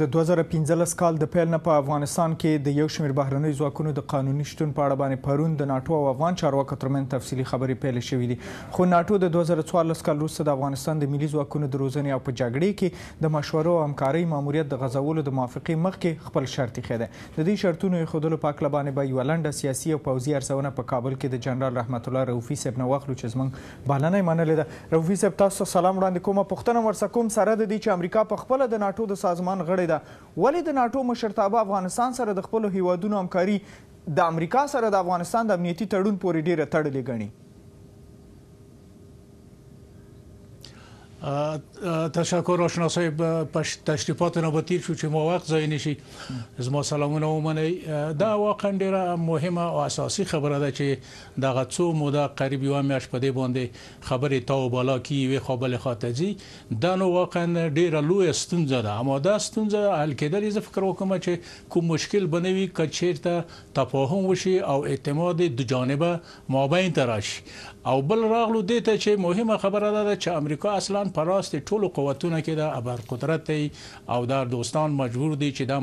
د 2015 کال د پیل نه په افغانستان کې د یو شمېر بهرنۍ ځواکونو د قانوني شتون په اړه باندې پرون د ناتو او افغان چارواکو ترمنځ تفصیلي خبرې پیل شوې دي خو ناتو د 2014 کال وروسته د افغانستان د ملي ځواکونو د روزنې او په جګړې کې د مشورو او همکارۍ ماموریت د غځولو د موافقې مخکې خپل شرط یې د دې شرطونو ایښودلو په هکله باندې به یوه لنډه سیاسي او پوځي ارزونه په کابل کې د جنرال رحمت الله رؤفي صاحب نه واخلو چې زموږ بلنه یې منلې ده رؤفي صاحب تاسو سلام وړاندې کوم پوښتنه ورڅخه کوم سره د دې چې امریکا په خپله د ناتو د سازمان غړی کړې ده ولې د ناټو مشرتابه افغانستان سره د خپلو هیوادونو همکاري د امریکا سره د افغانستان د امنیتي تړون پورې ډیره تړلې ګڼي تشکر آشناسای په تشریفات نه بتیر شو چې ما وخت ځای نشي زما سلامونه ومنه دا واقعا ډیره مهمه او اساسي خبره ده چې دغه څو موده قریب یو میاش په دې باندې خبرې تا بالا کی وی خپل خاطرځي دا نو واقعا ډیره لوی ستونزه ده اما دا ستونزه حل کېدل زه فکر وکم چې کوم مشکل بنوي کچیرته تفاهم وشي او اعتماد دو جانبه مابین ترش او بل راغلو دته چې مهمه خبره ده چې امریکا اصلا افغانستان په راست ټولو قوتونو کې د ابر قدرت او د دوستان مجبور دي چې دا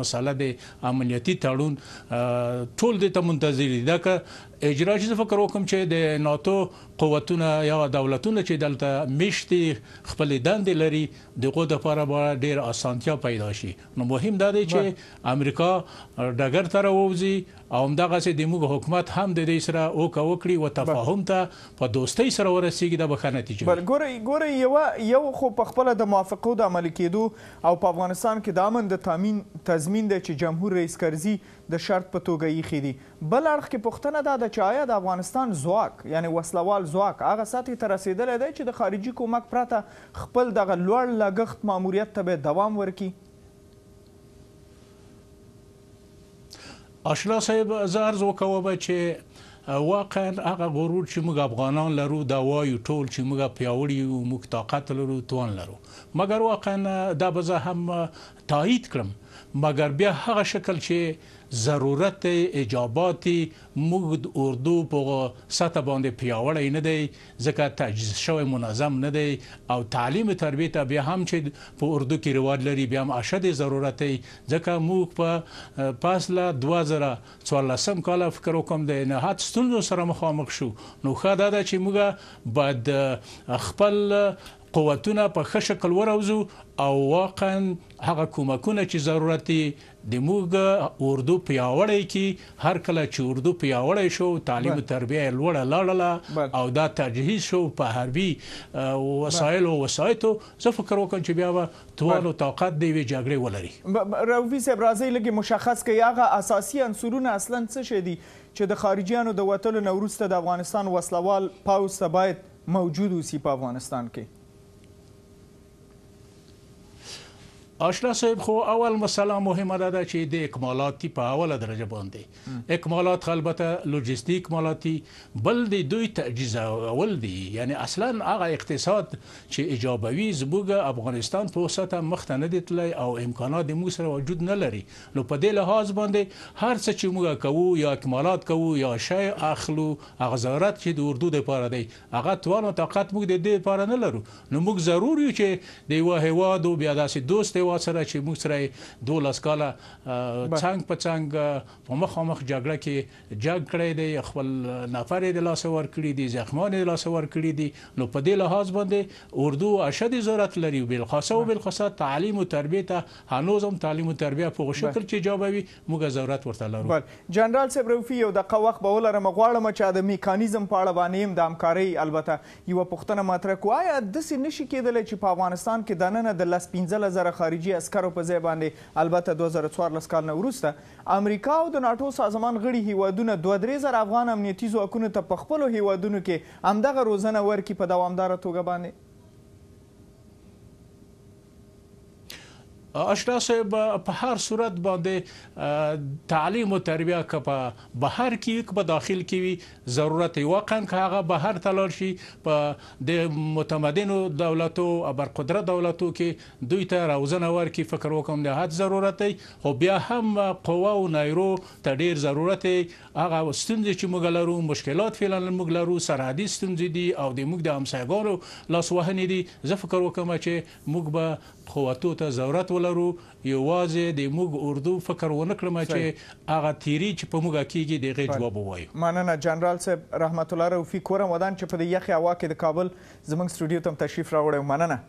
مسله د امنیتی تړون ټول د ته منتظر دي دا که اجرا چې فکر وکم چې د ناتو قوتونه یا دولتونه چې دلته مشتي خپل دند لري دغه د لپاره به ډیر اسانتیا پیدا شي نو مهم دا دی چې امریکا ډګر تر ووزي او همدغه سي د موږ حکومت هم د دې سره او کا وکړي او تفاهم ته په دوستۍ سره ورسیږي د بخانه نتیجه بل ګوري ګوري یو یو خو په خپل د موافقو د عمل کېدو او په افغانستان کې د امن د تامین تضمین دی چې جمهور رئیس کرزي د شرط په توګه یې خېدي بل اړخ کې پوښتنه دا ده چې آیا د افغانستان ځواک یعنی وسلوال ځواک هغه ساتي ته رسیدلی دی چې د خارجي کومک پرته خپل دغه لوړ لګښت ماموریت ته به دوام ورکړي آشنا صاحب زه عرض وکوم چې واقعا هغه غرور چې موږ افغانان لرو دا وایو ټول چې موږ پیاوړي او موږ طاقت لرو توان لرو مګر واقعا دا به زه هم تایید کړم مګر بیا هغه شکل چې ضرورت اجابات موږ د اردو په سطح باندې پیاوړی نه دی ځکه تجهیز شوی منظم نه دی او تعلیم تربیه ته بیا هم چې په اردو کې رواج لري بیا هم اشد ضرورت دی ځکه موږ په پاسله 2014 کال فکر وکم د نه هات ستونزو سره مخامخ شو نو ښه دا چې موږ باید خپل قوتونه په ښه شکل وروزو او واقعا هغه کومکونه چې ضرورت دي د موږ اردو پیاوړی کی هر کله چې اردو پیاوړی شو تعلیم تربیه لوړه لاړه او دا تجهیز شو په حربي وسایل او وسایتو زه فکر وکم چې بیا به توان او طاقت دی وی جګړه ولري راوی صاحب راځي لګي مشخص کوي هغه اساسي عنصرونه اصلا څه شي دي چې د خارجيانو د وټلو نورسته د افغانستان وسلوال پاو سبایت موجود اوسي په افغانستان کې اشلا صاحب خو اول مسله مهمه ده چې د اکمالاتي په اوله درجه باندې اکمالات البته لوجستیک مالاتي بل د دوی تعجیز اول دي یعنی اصلا هغه اقتصاد چې ایجابوي زبوګه افغانستان په وسطه مخته نه دي تللی او امکانات مو سره وجود نه لري نو په دې لحاظ باندې هر څه چې موږ کوو یا اکمالات کوو یا شی اخلو هغه ضرورت چې د اردو د پاره دی هغه توان او طاقت موږ د دې پاره نه لرو نو موږ ضروري چې د یو هیواد او بیا داسې دوست هوا سره چې موږ سره 12 کاله څنګه په څنګه په مخامخ جګړه کې جګ کړی دی خپل نفر د لاس ور کړی دی زخمان د لاس ور کړی دی نو په دې لحاظ باندې اردو اشد ضرورت لري بل خاصه او بل خاصه تعلیم او تربیه ته هنوز هم تعلیم او تربیه په شکل چې جوابوي موږ ضرورت ورته لرو بل جنرال صاحب روفي یو د قوخ به ولرم غواړم چې د میکانیزم په اړه باندې هم د همکاري البته یو پښتنه مطرح کوي د سې نشي کېدل چې په افغانستان کې دننه د لس 15000 خارج خارجي عسکرو په ځای باندې البته 2014 کال نه وروسته امریکا او د ناتو سازمان غړي هیوادونه دوه درې زره افغان امنیتي ځواکونو ته په خپلو هیوادونو کې همدغه روزنه ورکړي په دوامداره توګه باندې آشنا صاحب په هر صورت باندې تعلیم او تربیه ک په بهر کې ک په داخل کې وي ضرورت یو قن ک هغه بهر تلل شي په د متمدنو دولتو ابر قدرت دولتو کې دوی ته روزنه ورکړي فکر وکم د حد ضرورت خو بیا هم قوا او نایرو ته ډیر ضرورت هغه ستونزې چې موږ لرو مشکلات فعلا موږ لرو سرحدي ستونزې دي او د موږ د همسایګانو لاسوهنې دي زه فکر وکم چې موږ به قوتو ته ضرورت ول لرو یوازې د موږ اردو فکر ونکړم چې هغه تیری چې په موږ کېږي د غیر جواب وایو مننه جنرال صاحب رحمت الله رفیق ورم ودان چې په یخي هوا کې د کابل زمنګ سټوډیو ته تشریف راوړی مننه